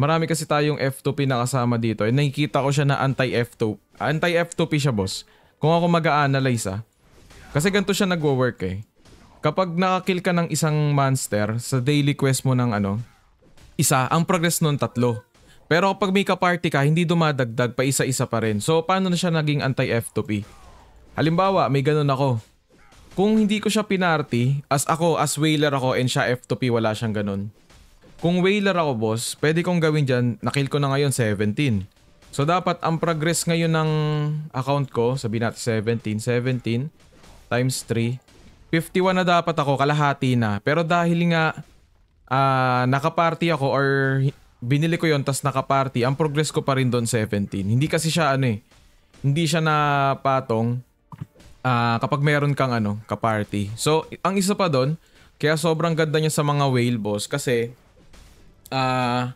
Marami kasi tayong F2P na kasama dito. And eh, nakikita ko siya na anti-F2. Anti-F2P siya, boss. Kung ako mag-a-analyze, ah. Kasi ganito siya nagwo-work, eh. Kapag nakakill ka ng isang monster sa daily quest mo ng ano, isa, ang progress nun tatlo. Pero kapag may ka-party ka, hindi dumadagdag pa isa-isa pa rin. So, paano na siya naging anti-F2P? Halimbawa, may ganun ako. Kung hindi ko siya pinarty, as ako, as whaler ako, and siya F2P, wala siyang ganun. Kung whaler ako boss, pwede kong gawin dyan, nakill ko na ngayon 17. So dapat ang progress ngayon ng account ko, sabi natin 17, 17 times 3. 51 na dapat ako, kalahati na. Pero dahil nga uh, nakaparty ako or binili ko yon tas nakaparty, ang progress ko pa rin doon 17. Hindi kasi siya ano eh, hindi siya na patong uh, kapag meron kang ano, kaparty. So, ang isa pa doon, kaya sobrang ganda niya sa mga whale boss kasi uh,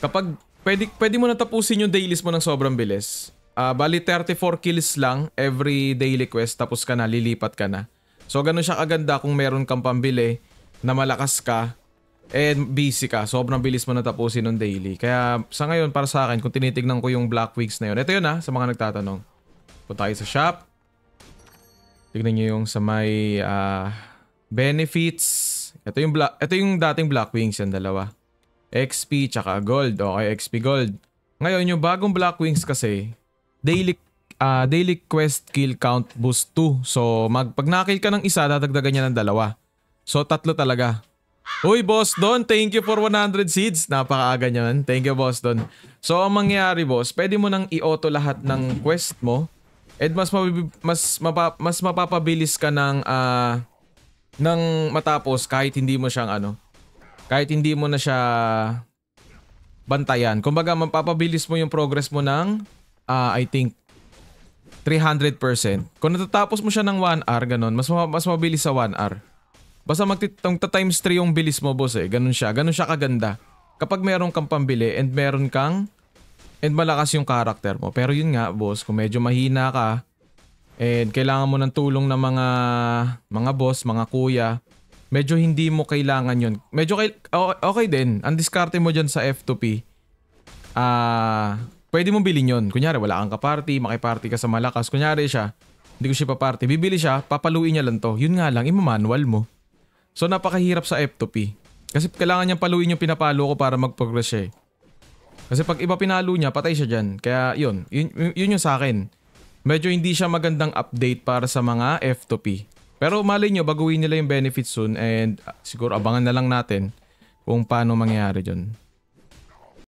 kapag pwede, pwede mo na tapusin yung dailies mo ng sobrang bilis. Uh, bali 34 kills lang every daily quest tapos ka na, lilipat ka na. So ganun siya kaganda kung meron kang pambili na malakas ka and busy ka. Sobrang bilis mo na tapusin ng daily. Kaya sa ngayon para sa akin kung tinitignan ko yung Black Wigs na yun. Ito yun ha ah, sa mga nagtatanong. Punta tayo sa shop. Tignan nyo yung sa may uh, benefits. Ito yung, bla- ito yung dating Black Wings yan dalawa. XP tsaka gold. Okay, XP gold. Ngayon, yung bagong Black Wings kasi, daily uh, daily quest kill count boost 2. So, mag, pag nakill ka ng isa, dadagdagan niya ng dalawa. So, tatlo talaga. Uy, boss Don, thank you for 100 seeds. Napakaaga niyan. Thank you, boss Don. So, ang mangyayari, boss, pwede mo nang i-auto lahat ng quest mo. And mas mas mapa mas mapapabilis ka ng uh, ng matapos kahit hindi mo siyang ano, kahit hindi mo na siya bantayan. Kumbaga, mapapabilis mo yung progress mo ng, uh, I think, 300%. Kung natatapos mo siya ng 1R, ganun, mas, mas mabilis sa 1R. Basta magtitong times 3 yung bilis mo, boss eh. Ganun siya. Ganun siya kaganda. Kapag meron kang pambili and meron kang and malakas yung character mo. Pero yun nga, boss, kung medyo mahina ka and kailangan mo ng tulong ng mga mga boss, mga kuya, medyo hindi mo kailangan yon Medyo kail- okay din. Ang diskarte mo dyan sa F2P, ah, uh, pwede mo bilhin yon Kunyari, wala kang ka-party, makiparty ka sa malakas. Kunyari siya, hindi ko siya pa-party. Bibili siya, papaluin niya lang to. Yun nga lang, i-manual mo. So, napakahirap sa F2P. Kasi kailangan niyang paluin yung pinapalo ko para mag-progress siya. Eh. Kasi pag iba pinalo niya, patay siya diyan Kaya yun, yun, yun yung sa akin. Medyo hindi siya magandang update para sa mga F2P. Pero malay nyo, baguhin nila yung benefits soon and ah, siguro abangan na lang natin kung paano mangyayari dyan.